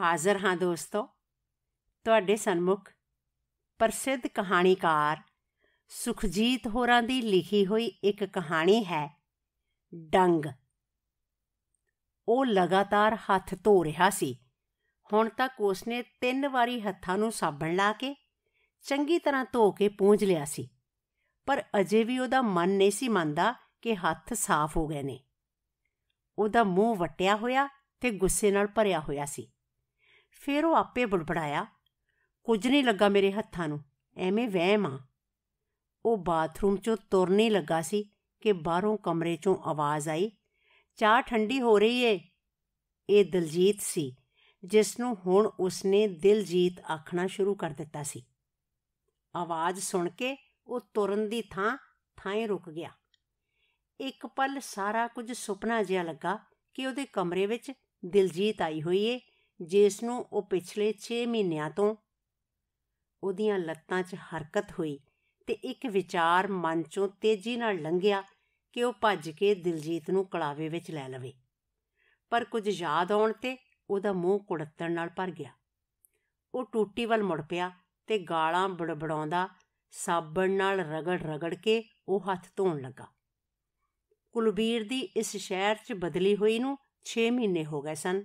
ਹਾਜ਼ਰ ਹਾਂ ਦੋਸਤੋ ਤੁਹਾਡੇ ਸਨਮੁਖ ਪ੍ਰਸਿੱਧ ਕਹਾਣੀਕਾਰ ਸੁਖਜੀਤ ਹੋਰਾਂ ਦੀ ਲਿਖੀ ਹੋਈ ਇੱਕ ਕਹਾਣੀ ਹੈ ਡੰਗ ਉਹ ਲਗਾਤਾਰ ਹੱਥ ਧੋ ਰਿਹਾ ਸੀ ਹੁਣ ਤੱਕ ਉਸਨੇ ਤਿੰਨ ਵਾਰੀ ਹੱਥਾਂ ਨੂੰ ਸਾਬਣ ਲਾ ਕੇ ਚੰਗੀ ਤਰ੍ਹਾਂ ਧੋ ਕੇ ਪੂੰਝ ਲਿਆ ਸੀ ਪਰ ਅਜੇ ਵੀ ਉਹਦਾ ਮਨ ਨਹੀਂ ਸੀ ਮੰਨਦਾ ਕਿ ਹੱਥ ਸਾਫ਼ ਹੋ ਗਏ ਨੇ ਉਹਦਾ ਮੂੰਹ ਵਟਿਆ ਹੋਇਆ ਤੇ ਗੁੱਸੇ ਨਾਲ ਭਰਿਆ ਹੋਇਆ ਸੀ ਫਿਰ ਉਹ ਆਪੇ ਬੜਬੜਾਇਆ ਕੁਝ ਨਹੀਂ ਲੱਗਾ ਮੇਰੇ ਹੱਥਾਂ ਨੂੰ ਐਵੇਂ ਵਹਿਮ ਆ ਉਹ ਬਾਥਰੂਮ ਚੋਂ ਤੁਰਨੇ ਲੱਗਾ ਸੀ ਕਿ ਬਾਹਰੋਂ ਕਮਰੇ ਚੋਂ ਆਵਾਜ਼ ਆਈ ਚਾਹ ਠੰਡੀ ਹੋ ਰਹੀ ਏ ਇਹ ਦਲਜੀਤ ਸੀ ਜਿਸ ਨੂੰ ਹੁਣ ਉਸਨੇ ਦਿਲਜੀਤ ਆਖਣਾ ਸ਼ੁਰੂ ਕਰ ਦਿੱਤਾ ਸੀ ਆਵਾਜ਼ ਸੁਣ ਕੇ ਉਹ ਤੁਰਨ ਦੀ ਥਾਂ ਥਾਂ ਰੁਕ ਗਿਆ ਇੱਕ ਪਲ ਸਾਰਾ ਕੁਝ ਸੁਪਨਾ ਜਿਹਾ ਲੱਗਾ ਕਿ ਉਹਦੇ ਕਮਰੇ ਵਿੱਚ ਦਿਲਜੀਤ ਆਈ ਹੋਈ ਏ ਜਿਸ ਨੂੰ ਉਹ ਪਿਛਲੇ 6 ਮਹੀਨਿਆਂ ਤੋਂ ਉਹਦੀਆਂ ਲੱਤਾਂ 'ਚ ਹਰਕਤ ਹੋਈ ਤੇ ਇੱਕ ਵਿਚਾਰ ਮਨ 'ਚੋਂ ਤੇਜ਼ੀ ਨਾਲ ਲੰਘਿਆ ਕਿ ਉਹ ਭੱਜ ਕੇ ਦਿਲਜੀਤ ਨੂੰ ਕਲਾਵੇ ਵਿੱਚ ਲੈ ਲਵੇ ਪਰ ਕੁਝ ਯਾਦ ਆਉਣ ਤੇ ਉਹਦਾ ਮੂੰਹ ਕੁੜੱਤਣ ਨਾਲ ਭਰ ਗਿਆ ਉਹ ਟੂਟੀ ਵੱਲ ਮੁੜ ਪਿਆ ਤੇ ਗਾਲਾਂ ਬੜਬੜਾਉਂਦਾ ਸਾਬਣ ਨਾਲ ਰਗੜ ਰਗੜ ਕੇ ਉਹ ਹੱਥ ਧੋਣ ਲੱਗਾ ਕੁਲਬੀਰ ਦੀ ਇਸ ਸ਼ਹਿਰ 'ਚ ਬਦਲੀ ਹੋਈ ਨੂੰ 6 ਮਹੀਨੇ ਹੋ ਗਏ ਸਨ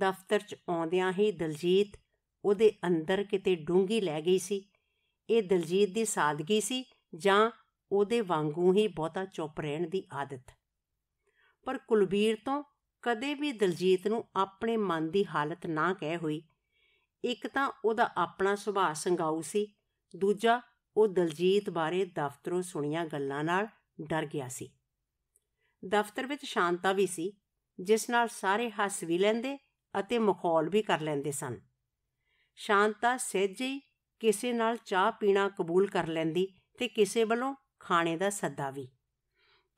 ਦਫ਼ਤਰ 'ਚ ਆਉਂਦਿਆਂ ਹੀ ਦਲਜੀਤ ਉਹਦੇ ਅੰਦਰ ਕਿਤੇ ਡੂੰਗੀ ਲੈ ਗਈ ਸੀ ਇਹ ਦਲਜੀਤ ਦੀ ਸਾਦਗੀ ਸੀ ਜਾਂ ਉਹਦੇ ਵਾਂਗੂ ਹੀ ਬਹੁਤਾ ਚੁੱਪ ਰਹਿਣ ਦੀ ਆਦਤ ਪਰ ਕੁਲਬੀਰ ਤੋਂ ਕਦੇ ਵੀ ਦਲਜੀਤ ਨੂੰ ਆਪਣੇ ਮਨ ਦੀ ਹਾਲਤ ਨਾ ਕਹਿ ਹੋਈ ਇੱਕ ਤਾਂ ਉਹਦਾ ਆਪਣਾ ਸੁਭਾਅ ਸੰਗਾਉ ਸੀ ਦੂਜਾ ਉਹ ਦਲਜੀਤ ਬਾਰੇ ਦਫ਼ਤਰੋਂ ਸੁਣੀਆਂ ਗੱਲਾਂ ਨਾਲ ਡਰ ਗਿਆ ਸੀ ਦਫ਼ਤਰ ਵਿੱਚ ਸ਼ਾਂਤਾ ਵੀ ਸੀ ਜਿਸ ਨਾਲ ਸਾਰੇ ਹੱਸ ਵੀ ਲੈਂਦੇ ਅਤੇ ਮਖੌਲ ਵੀ ਕਰ ਲੈਂਦੇ ਸਨ ਸ਼ਾਂਤਾ ਸਹਿਜੇ ਕਿਸੇ ਨਾਲ ਚਾਹ ਪੀਣਾ ਕਬੂਲ ਕਰ ਲੈਂਦੀ ਤੇ ਕਿਸੇ ਵੱਲੋਂ ਖਾਣੇ ਦਾ ਸੱਦਾ ਵੀ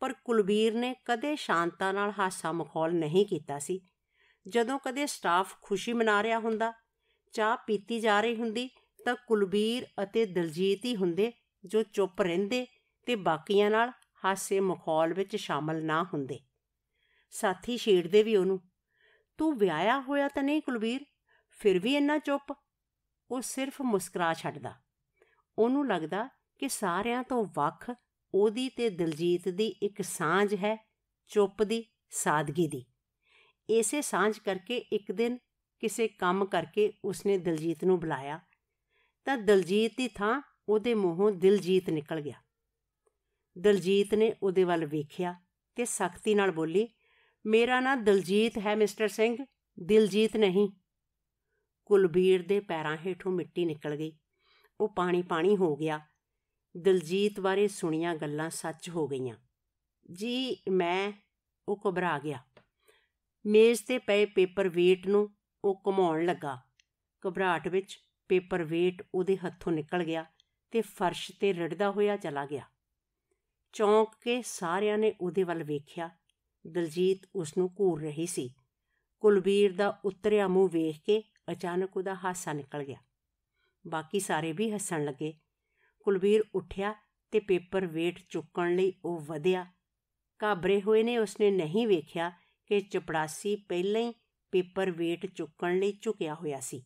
ਪਰ ਕੁਲਬੀਰ ਨੇ ਕਦੇ ਸ਼ਾਂਤਾ ਨਾਲ ਹਾਸਾ ਮਖੌਲ ਨਹੀਂ ਕੀਤਾ ਸੀ ਜਦੋਂ ਕਦੇ ਸਟਾਫ ਖੁਸ਼ੀ ਮਨਾ ਰਿਹਾ ਹੁੰਦਾ ਚਾਹ ਪੀਤੀ ਜਾ ਰਹੀ ਹੁੰਦੀ ਤਾਂ ਕੁਲਬੀਰ ਅਤੇ ਦਲਜੀਤ ਹੀ ਹੁੰਦੇ ਜੋ ਚੁੱਪ ਰਹਿੰਦੇ ਤੇ ਬਾਕੀਆਂ ਨਾਲ ਹਾਸੇ ਮਖੌਲ ਵਿੱਚ ਸ਼ਾਮਲ ਨਾ ਹੁੰਦੇ ਸਾਥੀ ਛੇੜਦੇ ਵੀ ਉਹਨੂੰ ਤੂੰ ਵਿਆਹਿਆ ਹੋਇਆ ਤਾਂ ਨਹੀਂ ਕੁਲਵੀਰ ਫਿਰ ਵੀ ਇੰਨਾ ਚੁੱਪ ਉਹ ਸਿਰਫ ਮੁਸਕਰਾ ਛੱਡਦਾ ਉਹਨੂੰ ਲੱਗਦਾ ਕਿ ਸਾਰਿਆਂ ਤੋਂ ਵੱਖ ਉਹਦੀ ਤੇ ਦਿਲਜੀਤ ਦੀ ਇੱਕ ਸਾਂਝ ਹੈ ਚੁੱਪ ਦੀ ਸਾਦਗੀ ਦੀ ਇਸੇ ਸਾਂਝ ਕਰਕੇ ਇੱਕ ਦਿਨ ਕਿਸੇ ਕੰਮ ਕਰਕੇ ਉਸਨੇ ਦਿਲਜੀਤ ਨੂੰ ਬੁਲਾਇਆ ਤਾਂ ਦਿਲਜੀਤ ਦੀ ਥਾਂ ਉਹਦੇ ਮੂੰਹੋਂ ਦਿਲਜੀਤ ਨਿਕਲ ਗਿਆ ਦਿਲਜੀਤ ਨੇ ਉਹਦੇ ਵੱਲ ਵੇਖਿਆ ਤੇ ਸਖਤੀ ਨਾਲ ਬੋਲੀ ਮੇਰਾ ਨਾਂ ਦਲਜੀਤ ਹੈ ਮਿਸਟਰ ਸਿੰਘ ਦਿਲਜੀਤ ਨਹੀਂ ਕੁਲਬੀਰ ਦੇ ਪੈਰਾਂ ਹੇਠੋਂ ਮਿੱਟੀ ਨਿਕਲ ਗਈ ਉਹ ਪਾਣੀ ਪਾਣੀ ਹੋ ਗਿਆ ਦਿਲਜੀਤ ਬਾਰੇ ਸੁਣੀਆਂ ਗੱਲਾਂ ਸੱਚ ਹੋ ਗਈਆਂ ਜੀ ਮੈਂ ਉਹ ਘਬਰਾ ਗਿਆ ਮੇਜ਼ ਤੇ ਪਏ ਪੇਪਰ ਵੇਟ ਨੂੰ ਉਹ ਘਮਾਉਣ ਲੱਗਾ ਘਬਰਾਟ ਵਿੱਚ ਪੇਪਰ ਵੇਟ ਉਹਦੇ ਹੱਥੋਂ ਨਿਕਲ ਗਿਆ ਤੇ ਫਰਸ਼ ਤੇ ਰੜਦਾ ਹੋਇਆ ਚਲਾ ਗਿਆ ਚੌਂਕ ਕੇ ਸਾਰਿਆਂ ਨੇ ਉਹਦੇ ਵੱਲ ਵੇਖਿਆ ਦਲਜੀਤ ਉਸ ਨੂੰ ਘੂਰ ਰਹੀ ਸੀ ਕੁਲਬੀਰ ਦਾ ਉਤਰਿਆ ਮੂੰਹ ਵੇਖ ਕੇ ਅਚਾਨਕ ਉਹਦਾ ਹਾਸਾ ਨਿਕਲ ਗਿਆ ਬਾਕੀ ਸਾਰੇ ਵੀ ਹੱਸਣ ਲੱਗੇ ਕੁਲਬੀਰ ਉੱਠਿਆ ਤੇ ਪੇਪਰ ਵੇਟ ਚੁੱਕਣ ਲਈ ਉਹ ਵਧਿਆ ਘਾਬਰੇ ਹੋਏ ਨੇ ਉਸਨੇ ਨਹੀਂ ਵੇਖਿਆ ਕਿ ਚਪੜਾਸੀ ਪਹਿਲਾਂ ਹੀ ਪੇਪਰ ਵੇਟ ਚੁੱਕਣ ਲਈ ਝੁਕਿਆ ਹੋਇਆ ਸੀ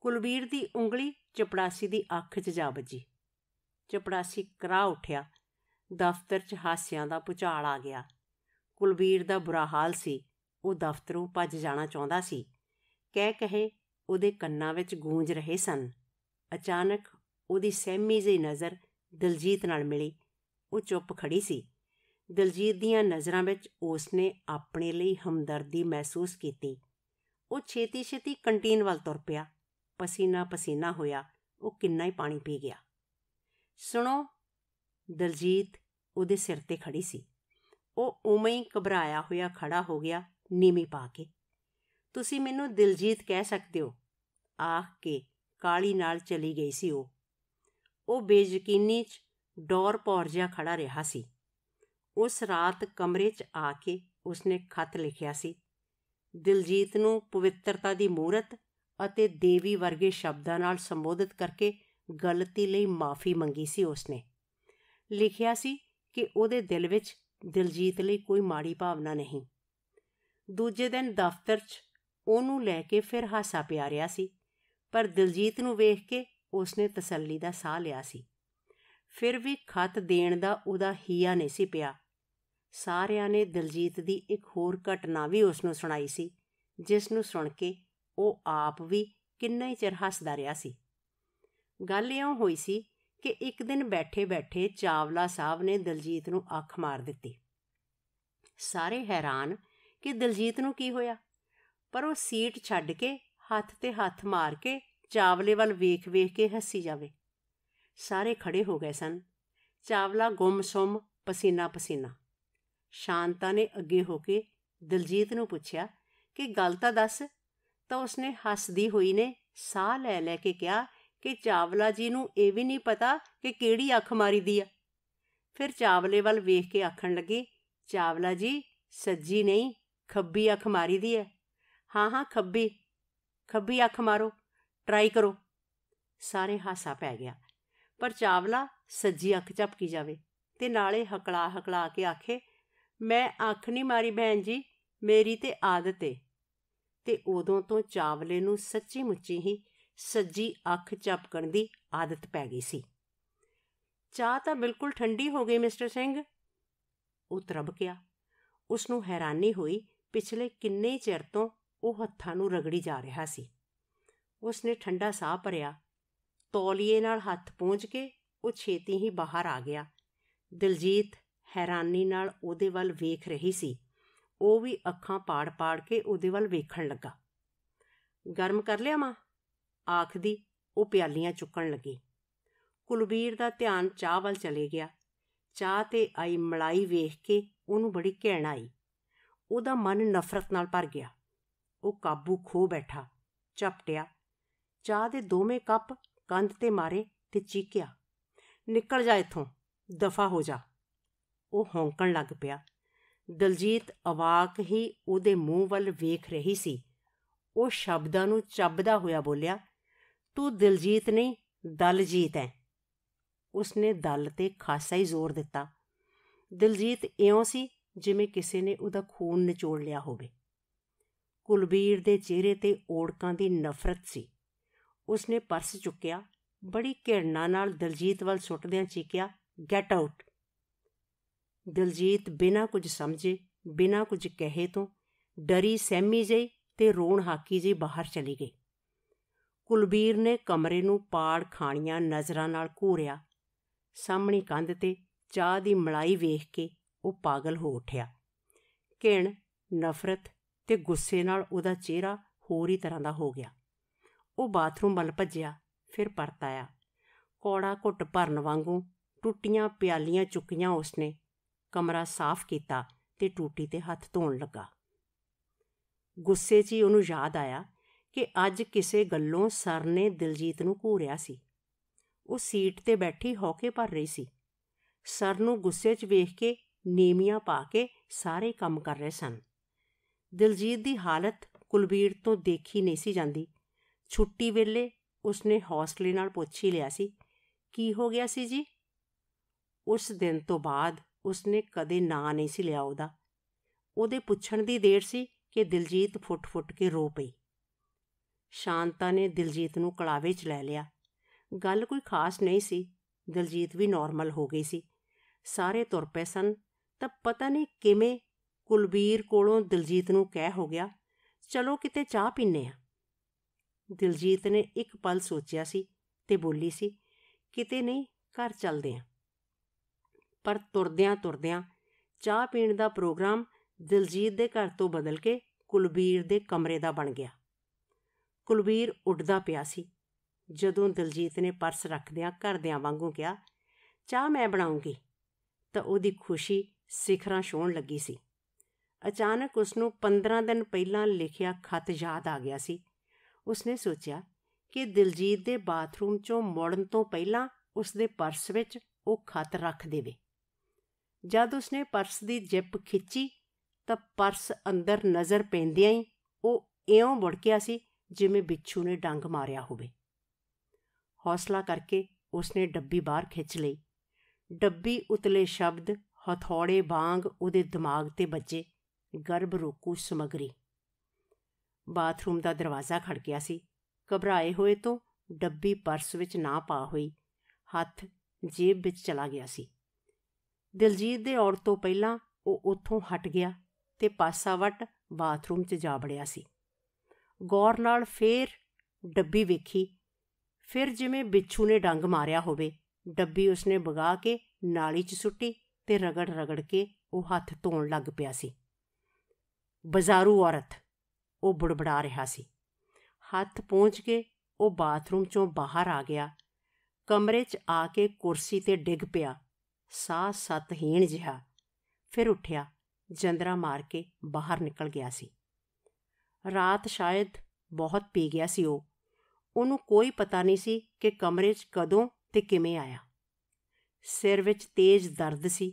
ਕੁਲਬੀਰ ਦੀ ਉਂਗਲੀ ਚਪੜਾਸੀ ਦੀ ਅੱਖ 'ਚ ਜਾ ਵੱਜੀ ਚਪੜਾਸੀ ਕਰਾ ਉੱਠਿਆ ਦਫ਼ਤਰ 'ਚ ਹਾਸਿਆਂ ਦਾ ਪੁਚਾਲ ਆ ਗਿਆ ਕੁਲਵੀਰ ਦਾ ਬੁਰਾ ਹਾਲ ਸੀ ਉਹ ਦਫ਼ਤਰੋਂ ਭੱਜ ਜਾਣਾ ਚਾਹੁੰਦਾ ਸੀ ਕਹਿ ਕਹੇ ਉਹਦੇ ਕੰਨਾਂ ਵਿੱਚ ਗੂੰਜ ਰਹੇ ਸਨ ਅਚਾਨਕ ਉਹਦੀ ਸਹਿਮੀ ਜਿਹੀ ਨਜ਼ਰ ਦਿਲਜੀਤ ਨਾਲ ਮਿਲੀ ਉਹ ਚੁੱਪ ਖੜੀ ਸੀ ਦਿਲਜੀਤ ਦੀਆਂ ਨਜ਼ਰਾਂ ਵਿੱਚ ਉਸਨੇ ਆਪਣੇ ਲਈ ਹਮਦਰਦੀ ਮਹਿਸੂਸ ਕੀਤੀ ਉਹ ਛੇਤੀ-ਛੇਤੀ ਕੰਟੀਨ ਵੱਲ ਤੁਰ ਪਿਆ ਪਸੀਨਾ ਪਸੀਨਾ ਹੋਇਆ ਉਹ ਕਿੰਨਾ ਹੀ ਪਾਣੀ ਪੀ ਗਿਆ ਸੁਣੋ ਦਿਲਜੀਤ ਉਹਦੇ ਸਿਰ ਤੇ ਖੜੀ ਸੀ ਉਹ ਉਵੇਂ ਹੀ ਘਬਰਾਇਆ ਹੋਇਆ ਖੜਾ ਹੋ ਗਿਆ ਨੀਵੀਂ ਪਾ ਕੇ ਤੁਸੀਂ ਮੈਨੂੰ ਦਿਲਜੀਤ ਕਹਿ ਸਕਦੇ ਹੋ ਆਖ ਕੇ ਕਾਲੀ ਨਾਲ ਚਲੀ ਗਈ ਸੀ ਉਹ ਉਹ ਬੇਯਕੀਨੀ ਚ ਡੋਰ ਪੌਰ ਜਿਹਾ ਖੜਾ ਰਿਹਾ ਸੀ ਉਸ ਰਾਤ ਕਮਰੇ 'ਚ ਆ ਕੇ ਉਸਨੇ ਖਤ ਲਿਖਿਆ ਸੀ ਦਿਲਜੀਤ ਨੂੰ ਪਵਿੱਤਰਤਾ ਦੀ ਮੂਰਤ ਅਤੇ ਦੇਵੀ ਵਰਗੇ ਸ਼ਬਦਾਂ ਨਾਲ ਸੰਬੋਧਿਤ ਕਰਕੇ ਗਲਤੀ ਲਈ ਮਾਫੀ ਮੰਗੀ ਸੀ ਉਸਨੇ ਲਿਖਿਆ ਸੀ ਕਿ ਉਹਦੇ ਦਿਲ ਵਿੱਚ ਦਿਲਜੀਤ ਲਈ ਕੋਈ ਮਾੜੀ ਭਾਵਨਾ ਨਹੀਂ ਦੂਜੇ ਦਿਨ ਦਫ਼ਤਰ 'ਚ ਉਹਨੂੰ ਲੈ ਕੇ ਫਿਰ ਹਾਸਾ ਪਿਆ ਰਿਹਾ ਸੀ ਪਰ ਦਿਲਜੀਤ ਨੂੰ ਵੇਖ ਕੇ ਉਸਨੇ ਤਸੱਲੀ ਦਾ ਸਾਹ ਲਿਆ ਸੀ ਫਿਰ ਵੀ ਖਤ ਦੇਣ ਦਾ ਉਹਦਾ ਹਿਆ ਨਹੀਂ ਸੀ ਪਿਆ ਸਾਰਿਆਂ ਨੇ ਦਿਲਜੀਤ ਦੀ ਇੱਕ ਹੋਰ ਘਟਨਾ ਵੀ ਉਸ ਨੂੰ ਸੁਣਾਈ ਸੀ ਜਿਸ ਨੂੰ ਸੁਣ ਕੇ ਉਹ ਆਪ ਵੀ ਕਿੰਨਾ ਹੀ ਚਿਰ ਹੱਸਦਾ ਰਿਹਾ ਸੀ ਗੱਲ ਇਉਂ ਹੋਈ ਸੀ ਕਿ ਇੱਕ ਦਿਨ ਬੈਠੇ-ਬੈਠੇ ਚਾਵਲਾ ਸਾਹਿਬ ਨੇ ਦਲਜੀਤ ਨੂੰ ਅੱਖ ਮਾਰ ਦਿੱਤੀ ਸਾਰੇ ਹੈਰਾਨ ਕਿ ਦਲਜੀਤ ਨੂੰ ਕੀ ਹੋਇਆ ਪਰ ਉਹ ਸੀਟ ਛੱਡ ਕੇ ਹੱਥ ਤੇ ਹੱਥ ਮਾਰ ਕੇ ਚਾਵਲੇ ਵੱਲ ਵੇਖ-ਵੇਖ ਕੇ ਹੱਸੀ ਜਾਵੇ ਸਾਰੇ ਖੜੇ ਹੋ ਗਏ ਸਨ ਚਾਵਲਾ ਗੁੰਮਸੁੰਮ ਪਸੀਨਾ ਪਸੀਨਾ ਸ਼ਾਂਤਾ ਨੇ ਅੱਗੇ ਹੋ ਕੇ ਦਲਜੀਤ ਨੂੰ ਪੁੱਛਿਆ ਕਿ ਗੱਲ ਤਾਂ ਦੱਸ ਤਾਂ ਉਸਨੇ ਹੱਸਦੀ ਹੋਈ ਨੇ ਸਾਹ ਲੈ ਲੈ ਕੇ ਕਿਹਾ ਕਿ ਚਾਵਲਾ ਜੀ ਨੂੰ ਇਹ ਵੀ ਨਹੀਂ ਪਤਾ ਕਿ ਕਿਹੜੀ ਅੱਖ ਮਾਰੀਦੀ ਆ ਫਿਰ ਚਾਵਲੇ ਵੱਲ ਵੇਖ ਕੇ ਆਖਣ ਲੱਗੀ ਚਾਵਲਾ ਜੀ ਸੱਜੀ ਨਹੀਂ ਖੱਬੀ ਅੱਖ ਮਾਰੀਦੀ ਹੈ ਹਾਂ ਹਾਂ ਖੱਬੀ ਖੱਬੀ ਅੱਖ ਮਾਰੋ ਟਰਾਈ ਕਰੋ ਸਾਰੇ ਹਾਸਾ ਪੈ ਗਿਆ ਪਰ ਚਾਵਲਾ ਸੱਜੀ ਅੱਖ ਝਪਕੀ ਜਾਵੇ ਤੇ ਨਾਲੇ ਹਕਲਾ ਹਕਲਾ ਕੇ ਆਖੇ ਮੈਂ ਅੱਖ ਨਹੀਂ ਮਾਰੀ ਭੈਣ ਜੀ ਮੇਰੀ ਤੇ ਆਦਤ ਏ ਤੇ ਉਦੋਂ ਤੋਂ ਚਾਵਲੇ ਨੂੰ ਸੱਚੀ ਮੁੱਚੀ ਹੀ ਸੱਜੀ ਅੱਖ ਝਪਕਣ ਦੀ ਆਦਤ ਪੈ ਗਈ ਸੀ ਚਾਹ ਤਾਂ ਬਿਲਕੁਲ ਠੰਡੀ ਹੋ ਗਈ ਮਿਸਟਰ ਸਿੰਘ ਉਹ ਤਰਬ ਗਿਆ ਉਸ ਨੂੰ ਹੈਰਾਨੀ ਹੋਈ ਪਿਛਲੇ ਕਿੰਨੇ ਚਿਰ ਤੋਂ ਉਹ ਹੱਥਾਂ ਨੂੰ ਰਗੜੀ ਜਾ ਰਿਹਾ ਸੀ ਉਸ ਨੇ ਠੰਡਾ ਸਾਹ ਭਰਿਆ ਤੌਲੀਏ ਨਾਲ ਹੱਥ ਪੂੰਝ ਕੇ ਉਹ ਛੇਤੀ ਹੀ ਬਾਹਰ ਆ ਗਿਆ ਦਿਲਜੀਤ ਹੈਰਾਨੀ ਨਾਲ ਉਹਦੇ ਵੱਲ ਵੇਖ ਰਹੀ ਸੀ ਉਹ ਵੀ ਅੱਖਾਂ ਪਾੜ-ਪਾੜ ਕੇ ਉਹਦੇ ਵੱਲ ਵੇਖਣ ਲੱਗਾ ਗਰਮ ਕਰ ਲਿਆ ਮਾਂ ਆਖਦੀ ਉਹ ਪਿਆਲੀਆਂ ਚੁੱਕਣ ਲੱਗੀ ਕੁਲਬੀਰ ਦਾ ਧਿਆਨ ਚਾਹ ਵੱਲ ਚਲੇ ਗਿਆ ਚਾਹ ਤੇ ਆਈ ਮਲਾਈ ਵੇਖ ਕੇ ਉਹਨੂੰ ਬੜੀ ਘਿਣ ਆਈ ਉਹਦਾ ਮਨ ਨਫ਼ਰਤ ਨਾਲ ਭਰ ਗਿਆ ਉਹ ਕਾਬੂ ਖੋ ਬੈਠਾ ਚਪਟਿਆ ਚਾਹ ਦੇ ਦੋਵੇਂ ਕੱਪ ਕੰਧ ਤੇ ਮਾਰੇ ਤੇ ਚੀਕਿਆ ਨਿਕਲ ਜਾ ਇਥੋਂ ਦਫਾ ਹੋ ਜਾ ਉਹ ਹੌਂਕਣ ਲੱਗ ਪਿਆ ਦਲਜੀਤ ਅਵਾਕ ਹੀ ਉਹਦੇ ਮੂੰਹ ਵੱਲ ਵੇਖ ਰਹੀ ਸੀ ਉਹ ਸ਼ਬਦਾਂ ਨੂੰ ਚੱਬਦਾ ਹੋਇਆ ਬੋਲਿਆ ਤੂੰ ਦਿਲਜੀਤ ਨਹੀਂ ਦਲਜੀਤ ਹੈ ਉਸਨੇ ਦਲ ਤੇ ਖਾਸਾ ਹੀ ਜ਼ੋਰ ਦਿੱਤਾ ਦਿਲਜੀਤ ਇਉਂ ਸੀ ਜਿਵੇਂ ਕਿਸੇ ਨੇ ਉਹਦਾ ਖੂਨ ਨਿਚੋੜ ਲਿਆ ਹੋਵੇ ਕੁਲਬੀਰ ਦੇ ਚਿਹਰੇ ਤੇ ਓੜਕਾਂ ਦੀ ਨਫ਼ਰਤ ਸੀ ਉਸਨੇ ਪਰਸ ਚੁੱਕਿਆ ਬੜੀ ਘਿਰਣਾ ਨਾਲ ਦਿਲਜੀਤ ਵੱਲ ਸੁੱਟਦਿਆਂ ਚੀਕਿਆ ਗੈਟ ਆਊਟ ਦਿਲਜੀਤ ਬਿਨਾ ਕੁਝ ਸਮਝੇ ਬਿਨਾ ਕੁਝ ਕਹੇ ਤੋਂ ਡਰੀ ਸਹਿਮੀ ਜਈ ਤੇ ਰੋਣ ਹਾਕੀ ਜੀ ਬਾਹਰ ਚਲੀ ਗਈ ਕੁਲਬੀਰ ਨੇ ਕਮਰੇ ਨੂੰ ਪਾੜ ਖਾਣੀਆਂ ਨਜ਼ਰਾਂ ਨਾਲ ਘੂਰਿਆ ਸਾਹਮਣੀ ਕੰਧ ਤੇ ਚਾਹ ਦੀ ਮਲਾਈ ਵੇਖ ਕੇ ਉਹ ਪਾਗਲ ਹੋ ਉੱਠਿਆ ਕਿਣ ਨਫ਼ਰਤ ਤੇ ਗੁੱਸੇ ਨਾਲ ਉਹਦਾ ਚਿਹਰਾ ਹੋਰ ਹੀ ਤਰ੍ਹਾਂ ਦਾ ਹੋ ਗਿਆ ਉਹ ਬਾਥਰੂਮ ਵੱਲ ਭੱਜਿਆ ਫਿਰ ਪਰਤ ਆਇਆ ਕੋੜਾ ਘੁੱਟ ਭਰਨ ਵਾਂਗੂ ਟੁੱਟੀਆਂ ਪਿਆਲੀਆਂ ਚੁੱਕੀਆਂ ਉਸਨੇ ਕਮਰਾ ਸਾਫ਼ ਕੀਤਾ ਤੇ ਟੂਟੀ ਤੇ ਹੱਥ ਧੋਣ ਲੱਗਾ ਗੁੱਸੇ 'ਚ ਹੀ ਉਹਨੂੰ ਯਾਦ ਆਇਆ ਕਿ ਅੱਜ ਕਿਸੇ ਗੱਲੋਂ ਸਰ ਨੇ ਦਿਲਜੀਤ ਨੂੰ ਘੂਰਿਆ ਸੀ ਉਹ ਸੀਟ ਤੇ ਬੈਠੀ ਹੌਕੇ ਭਰ ਰਹੀ ਸੀ ਸਰ ਨੂੰ ਗੁੱਸੇ 'ਚ ਵੇਖ ਕੇ ਨੀਮੀਆਂ ਪਾ ਕੇ ਸਾਰੇ ਕੰਮ ਕਰ ਰਹੇ ਸਨ ਦਿਲਜੀਤ ਦੀ ਹਾਲਤ ਕੁਲਬੀਰ ਤੋਂ ਦੇਖੀ ਨਹੀਂ ਸੀ ਜਾਂਦੀ ਛੁੱਟੀ ਵੇਲੇ ਉਸਨੇ ਹੌਸਲੇ ਨਾਲ ਪੁੱਛ ਹੀ ਲਿਆ ਸੀ ਕੀ ਹੋ ਗਿਆ ਸੀ ਜੀ ਉਸ ਦਿਨ ਤੋਂ ਬਾਅਦ ਉਸਨੇ ਕਦੇ ਨਾਂ ਨਹੀਂ ਸੀ ਲਿਆ ਉਹਦਾ ਉਹਦੇ ਪੁੱਛਣ ਦੀ ਦੇਰ ਸੀ ਕਿ ਦਿਲਜੀਤ ਫੁੱਟ-ਫੁੱਟ ਕੇ ਰੋ ਪਈ ਸ਼ਾਂਤਾ ਨੇ ਦਿਲਜੀਤ ਨੂੰ ਕਲਾਵੇ 'ਚ ਲੈ ਲਿਆ ਗੱਲ ਕੋਈ ਖਾਸ ਨਹੀਂ ਸੀ ਦਿਲਜੀਤ ਵੀ ਨਾਰਮਲ ਹੋ ਗਈ ਸੀ ਸਾਰੇ ਤੁਰ ਪਏ ਸਨ ਤਾਂ ਪਤਾ ਨਹੀਂ ਕਿਵੇਂ ਕੁਲਬੀਰ ਕੋਲੋਂ ਦਿਲਜੀਤ ਨੂੰ ਕਹਿ ਹੋ ਗਿਆ ਚਲੋ ਕਿਤੇ ਚਾਹ ਪੀਨੇ ਆ ਦਿਲਜੀਤ ਨੇ ਇੱਕ ਪਲ ਸੋਚਿਆ ਸੀ ਤੇ ਬੋਲੀ ਸੀ ਕਿਤੇ ਨਹੀਂ ਘਰ ਚੱਲਦੇ ਆ ਪਰ ਤੁਰਦਿਆਂ ਤੁਰਦਿਆਂ ਚਾਹ ਪੀਣ ਦਾ ਪ੍ਰੋਗਰਾਮ ਦਿਲਜੀਤ ਦੇ ਘਰ ਤੋਂ ਬਦਲ ਕੇ ਕੁਲਬੀਰ ਦੇ ਕਮਰੇ ਦਾ ਬਣ ਗਿਆ ਕੁਲਵੀਰ ਉੱਡਦਾ ਪਿਆ ਸੀ ਜਦੋਂ ਦਿਲਜੀਤ ਨੇ ਪਰਸ ਰੱਖਦਿਆਂ ਘਰਦਿਆਂ ਵਾਂਗੂ ਕਿਹਾ ਚਾਹ ਮੈਂ ਬਣਾਉਂਗੀ ਤਾਂ ਉਹਦੀ ਖੁਸ਼ੀ ਸਿਖਰਾਂ ਛੋਣ ਲੱਗੀ ਸੀ ਅਚਾਨਕ ਉਸ ਨੂੰ 15 ਦਿਨ ਪਹਿਲਾਂ ਲਿਖਿਆ ਖਤ ਯਾਦ ਆ ਗਿਆ ਸੀ ਉਸਨੇ ਸੋਚਿਆ ਕਿ ਦਿਲਜੀਤ ਦੇ ਬਾਥਰੂਮ ਚੋਂ ਮੋੜਨ ਤੋਂ ਪਹਿਲਾਂ ਉਸ ਦੇ ਪਰਸ ਵਿੱਚ ਉਹ ਖਤ ਰੱਖ ਦੇਵੇ ਜਦ ਉਸਨੇ ਪਰਸ ਦੀ ਜਿੱਪ ਖਿੱਚੀ ਤਾਂ ਪਰਸ ਅੰਦਰ ਨਜ਼ਰ ਪੈਂਦਿਆਂ ਹੀ ਉਹ ਇਉਂ ਮੁੜ ਗਿਆ ਸੀ ਜਿਵੇਂ ਬਿੱਛੂ ਨੇ ਡੰਗ ਮਾਰਿਆ ਹੋਵੇ ਹੌਸਲਾ ਕਰਕੇ ਉਸਨੇ ਡੱਬੀ ਬਾਹਰ ਖਿੱਚ ਲਈ ਡੱਬੀ ਉਤਲੇ ਸ਼ਬਦ ਹਥੌੜੇ ਬਾਗ ਉਹਦੇ ਦਿਮਾਗ ਤੇ ਬੱਜੇ ਗਰਭ ਰੋਕੂ ਸਮਗਰੀ ਬਾਥਰੂਮ ਦਾ ਦਰਵਾਜ਼ਾ ਖੜ ਗਿਆ ਸੀ ਘਬਰਾਏ ਹੋਏ ਤੋਂ ਡੱਬੀ ਪਰਸ ਵਿੱਚ ਨਾ ਪਾ ਹੋਈ ਹੱਥ ਜੇਬ ਵਿੱਚ ਚਲਾ ਗਿਆ ਸੀ ਦਿਲਜੀਤ ਦੇ ਔਰਤੋਂ ਤੋਂ ਪਹਿਲਾਂ ਉਹ ਉੱਥੋਂ ਹਟ ਗਿਆ ਤੇ ਪਾਸਾ ਵਟ ਬਾਥਰੂਮ 'ਚ ਜਾ ਵੜਿਆ ਸੀ ਗੌਰ ਨਾਲ ਫੇਰ ਡੱਬੀ ਵੇਖੀ ਫਿਰ ਜਿਵੇਂ ਬਿੱਛੂ ਨੇ ਡੰਗ ਮਾਰਿਆ ਹੋਵੇ ਡੱਬੀ ਉਸਨੇ ਬਗਾ ਕੇ ਨਾਲੀ 'ਚ ਸੁੱਟੀ ਤੇ ਰਗੜ ਰਗੜ ਕੇ ਉਹ ਹੱਥ ਧੋਣ ਲੱਗ ਪਿਆ ਸੀ ਬਜ਼ਾਰੂ ਔਰਤ ਉਹ ਬੜਬੜਾ ਰਿਹਾ ਸੀ ਹੱਥ ਪਹੁੰਚ ਕੇ ਉਹ ਬਾਥਰੂਮ 'ਚੋਂ ਬਾਹਰ ਆ ਗਿਆ ਕਮਰੇ 'ਚ ਆ ਕੇ ਕੁਰਸੀ ਤੇ ਡਿੱਗ ਪਿਆ ਸਾਹ ਸਤਹੀਣ ਹੀਣ ਜਿਹਾ ਫਿਰ ਉੱਠਿਆ ਜੰਦਰਾ ਮਾਰ ਕੇ ਬਾਹਰ ਨਿਕਲ ਗਿਆ ਸੀ ਰਾਤ ਸ਼ਾਇਦ ਬਹੁਤ ਪੀ ਗਿਆ ਸੀ ਉਹ ਉਹਨੂੰ ਕੋਈ ਪਤਾ ਨਹੀਂ ਸੀ ਕਿ ਕਮਰੇ 'ਚ ਕਦੋਂ ਤੇ ਕਿਵੇਂ ਆਇਆ ਸਿਰ ਵਿੱਚ ਤੇਜ਼ ਦਰਦ ਸੀ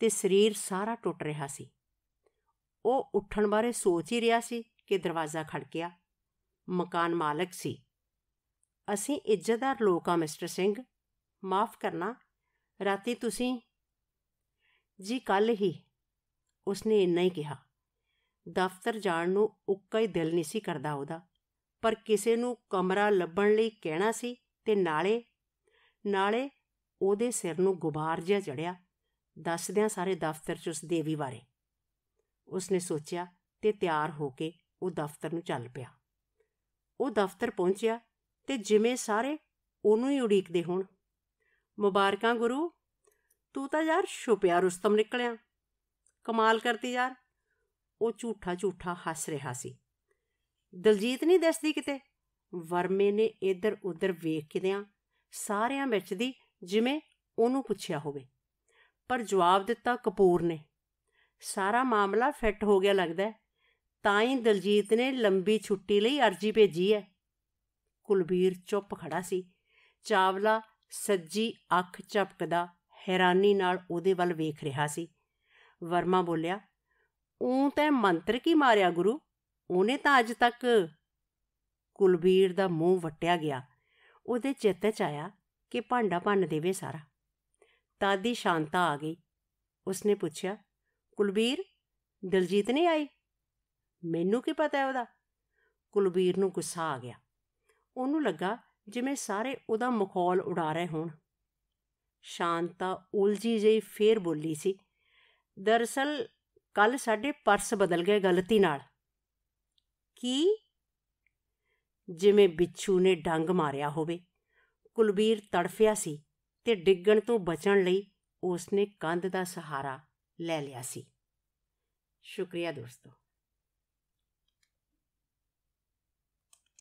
ਤੇ ਸਰੀਰ ਸਾਰਾ ਟੁੱਟ ਰਿਹਾ ਸੀ ਉਹ ਉੱਠਣ ਬਾਰੇ ਸੋਚ ਹੀ ਰਿਹਾ ਸੀ ਕਿ ਦਰਵਾਜ਼ਾ ਖੜਕਿਆ ਮਕਾਨ ਮਾਲਕ ਸੀ ਅਸੀਂ ਇੱਜ਼ਤਦਾਰ ਲੋਕ ਆ ਮਿਸਟਰ ਸਿੰਘ ਮਾਫ ਕਰਨਾ ਰਾਤੀ ਤੁਸੀਂ ਜੀ ਕੱਲ ਹੀ ਉਸਨੇ ਇੰਨਾ ਹੀ ਕਿਹਾ ਦਫ਼ਤਰ ਜਾਣ ਨੂੰ ਉੱਕਾ ਹੀ ਦਿਲ ਨਹੀਂ ਸੀ ਕਰਦਾ ਉਹਦਾ ਪਰ ਕਿਸੇ ਨੂੰ ਕਮਰਾ ਲੱਭਣ ਲਈ ਕਹਿਣਾ ਸੀ ਤੇ ਨਾਲੇ ਨਾਲੇ ਉਹਦੇ ਸਿਰ ਨੂੰ ਗੁਬਾਰ ਜਿਹਾ ਚੜਿਆ ਦੱਸਦਿਆਂ ਸਾਰੇ ਦਫ਼ਤਰ 'ਚ ਉਸ ਦੇਵੀ ਬਾਰੇ ਉਸਨੇ ਸੋਚਿਆ ਤੇ ਤਿਆਰ ਹੋ ਕੇ ਉਹ ਦਫ਼ਤਰ ਨੂੰ ਚੱਲ ਪਿਆ ਉਹ ਦਫ਼ਤਰ ਪਹੁੰਚਿਆ ਤੇ ਜਿਵੇਂ ਸਾਰੇ ਉਹਨੂੰ ਹੀ ਉਡੀਕਦੇ ਹੋਣ ਮੁਬਾਰਕਾਂ ਗੁਰੂ ਤੂੰ ਤਾਂ ਯਾਰ ਛੁਪਿਆ ਰੁਸਤਮ ਨਿਕਲਿਆ ਕਮਾਲ ਕਰਤੀ ਯਾਰ ਉਹ ਝੂਠਾ ਝੂਠਾ ਹੱਸ ਰਿਹਾ ਸੀ ਦਲਜੀਤ ਨਹੀਂ ਦੱਸਦੀ ਕਿਤੇ ਵਰਮੇ ਨੇ ਇਧਰ ਉਧਰ ਵੇਖ ਕੇ ਦਿਆਂ ਸਾਰਿਆਂ ਵਿੱਚ ਦੀ ਜਿਵੇਂ ਉਹਨੂੰ ਪੁੱਛਿਆ ਹੋਵੇ ਪਰ ਜਵਾਬ ਦਿੱਤਾ ਕਪੂਰ ਨੇ ਸਾਰਾ ਮਾਮਲਾ ਫਿੱਟ ਹੋ ਗਿਆ ਲੱਗਦਾ ਤਾਂ ਹੀ ਦਲਜੀਤ ਨੇ ਲੰਬੀ ਛੁੱਟੀ ਲਈ ਅਰਜੀ ਭੇਜੀ ਹੈ ਕੁਲਬੀਰ ਚੁੱਪ ਖੜਾ ਸੀ ਚਾਵਲਾ ਸੱਜੀ ਅੱਖ ਝਪਕਦਾ ਹੈਰਾਨੀ ਨਾਲ ਉਹਦੇ ਵੱਲ ਵੇਖ ਰਿਹਾ ਸੀ ਵਰਮਾ ਬੋਲਿਆ ਉਹ ਤੇ ਮੰਤਰ ਕੀ ਮਾਰਿਆ ਗੁਰੂ ਉਹਨੇ ਤਾਂ ਅੱਜ ਤੱਕ ਕੁਲਬੀਰ ਦਾ ਮੂੰਹ ਵਟਿਆ ਗਿਆ ਉਹਦੇ ਚਿੱਤ 'ਚ ਆਇਆ ਕਿ ਭਾਂਡਾ ਭੰਨ ਦੇਵੇ ਸਾਰਾ ਦੀ ਸ਼ਾਂਤਾ ਆ ਗਈ ਉਸਨੇ ਪੁੱਛਿਆ ਕੁਲਬੀਰ ਦਲਜੀਤ ਨਹੀਂ ਆਈ ਮੈਨੂੰ ਕੀ ਪਤਾ ਹੈ ਉਹਦਾ ਕੁਲਬੀਰ ਨੂੰ ਗੁੱਸਾ ਆ ਗਿਆ ਉਹਨੂੰ ਲੱਗਾ ਜਿਵੇਂ ਸਾਰੇ ਉਹਦਾ ਮਖੌਲ ਉਡਾ ਰਹੇ ਹੋਣ ਸ਼ਾਂਤਾ ਉਲਜੀ ਜਈ ਫੇਰ ਬੋਲੀ ਸੀ ਦਰਸਲ ਕੱਲ ਸਾਡੇ ਪਰਸ ਬਦਲ ਗਏ ਗਲਤੀ ਨਾਲ ਕੀ ਜਿਵੇਂ ਬਿੱਛੂ ਨੇ ਡੰਗ ਮਾਰਿਆ ਹੋਵੇ ਕੁਲਬੀਰ ਤੜਫਿਆ ਸੀ ਤੇ ਡਿੱਗਣ ਤੋਂ ਬਚਣ ਲਈ ਉਸਨੇ ਕੰਧ ਦਾ ਸਹਾਰਾ ਲੈ ਲਿਆ ਸੀ ਸ਼ੁਕਰੀਆ ਦੋਸਤੋ